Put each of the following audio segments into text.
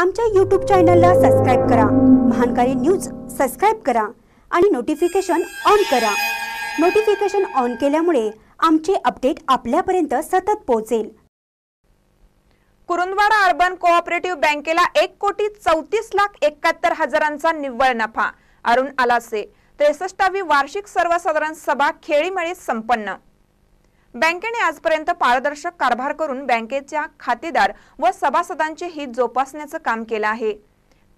आमच्या यूट्यूब चॅनलला सबस्क्राईब करा महानकारी न्यूज सबस्क्राईब करा आणि नोटिफिकेशन ऑन करा नोटिफिकेशन ऑन केल्यामुळे आमचे अपडेट आपल्यापर्यंत सतत पोहोचेल कुरुंदवाडा अर्बन कोऑपरेटिव्ह बँकेला एक कोटी चौतीस लाख एकाहत्तर हजारांचा निव्वळ नफा अरुण आलासे त्रेसष्टावी वार्षिक सर्वसाधारण सभा खेळीमेळीत संपन्न बँकेने आजपर्यंत पारदर्शक कारभार करून बँकेच्या खातेदार व सभासदांचे हित जोपासण्याचं काम केलं आहे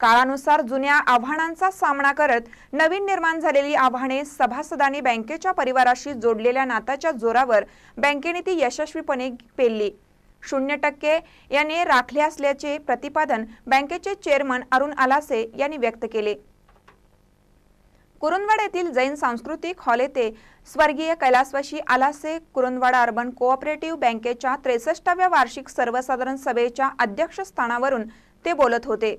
काळानुसार जुन्या आव्हानांचा सामना करत नवीन निर्माण झालेली आव्हाने सभासदांनी बँकेच्या परिवाराशी जोडलेल्या नात्याच्या जोरावर बँकेने ती यशस्वीपणे पेलली शून्य टक्के याने राखले असल्याचे प्रतिपादन बँकेचे चेअरमन अरुण आलासे यांनी व्यक्त केले कुरुंदवाड येथील जैन सांस्कृतिक हॉल येथे स्वर्गीय कैलासवाशी आलासे कुरुंदवाड अर्बन कोऑपरेटिव्ह बँकेच्या त्रेसष्टाव्या वार्षिक सर्वसाधारण सभेच्या अध्यक्षस्थानावरून ते बोलत होते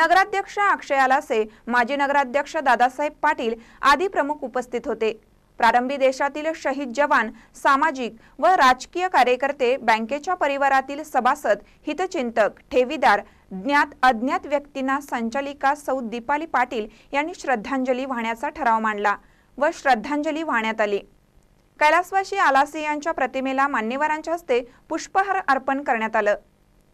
नगराध्यक्ष अक्षय आलासे माजी नगराध्यक्ष दादासाहेब पाटील आदी प्रमुख उपस्थित होते प्रारंभी देशातील शहीद जवान सामाजिक व राजकीय कार्यकर्ते बँकेच्या परिवारातील सभासद हितचिंतक ठेवीदार ज्ञात अज्ञात व्यक्तींना संचालिका सौ दीपाली पाटील यांनी श्रद्धांजली वाहण्याचा ठराव मांडला व श्रद्धांजली वाहण्यात आली कैलासवाशी आलासी यांच्या प्रतिमेला मान्यवरांच्या हस्ते पुष्पहार अर्पण करण्यात आलं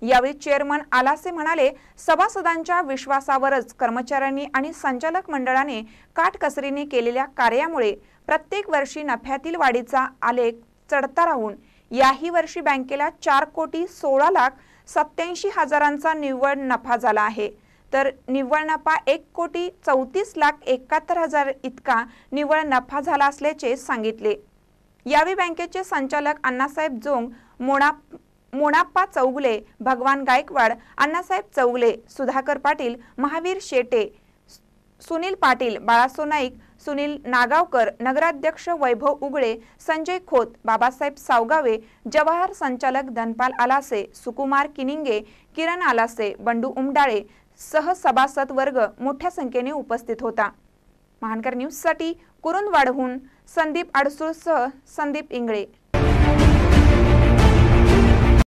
यावेळी चेअरमन आलासे म्हणाले सभासदांच्या विश्वासावरच कर्मचाऱ्यांनी आणि संचालक मंडळाने काटकसरीने केलेल्या कार्यामुळे प्रत्येक वर्षी नफ्यातील वाढीचा आलेख चढता राहून याही वर्षी बँकेला चार कोटी सोळा लाख सत्याऐंशी हजारांचा निव्वळ नफा झाला आहे तर निव्वळ नफा एक कोटी चौतीस लाख एकाहत्तर हजार इतका निव्वळ नफा झाला असल्याचे सांगितले यावेळी बँकेचे संचालक अण्णासाहेब जोंग मोना मोनाप्पा चौगुले भगवान गायकवाड अण्णासाहेब चौगुले सुधाकर पाटील महावीर शेटे सुनील पाटील बाळासो नाईक सुनील नागावकर नगराध्यक्ष वैभव उगळे संजय खोत बाबासाहेब सावगावे जवाहर संचालक धनपाल आलासे सुकुमार किनिंगे किरण आलासे बंडू उमडाळे सहसभासद वर्ग मोठ्या संख्येने उपस्थित होता महानकर न्यूजसाठी कुरुंदवाडहून संदीप आडसूळसह संदीप इंगळे